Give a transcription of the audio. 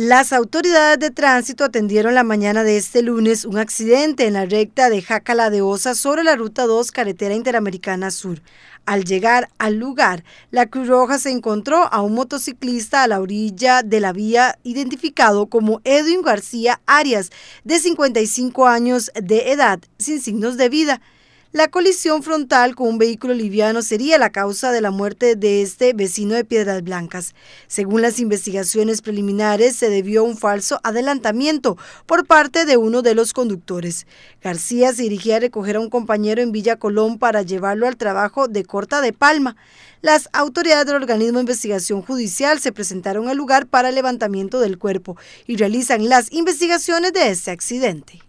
Las autoridades de tránsito atendieron la mañana de este lunes un accidente en la recta de Jacala de Osa sobre la Ruta 2 Carretera Interamericana Sur. Al llegar al lugar, la Cruz Roja se encontró a un motociclista a la orilla de la vía identificado como Edwin García Arias, de 55 años de edad, sin signos de vida. La colisión frontal con un vehículo liviano sería la causa de la muerte de este vecino de Piedras Blancas. Según las investigaciones preliminares, se debió a un falso adelantamiento por parte de uno de los conductores. García se dirigía a recoger a un compañero en Villa Colón para llevarlo al trabajo de Corta de Palma. Las autoridades del organismo de investigación judicial se presentaron al lugar para el levantamiento del cuerpo y realizan las investigaciones de este accidente.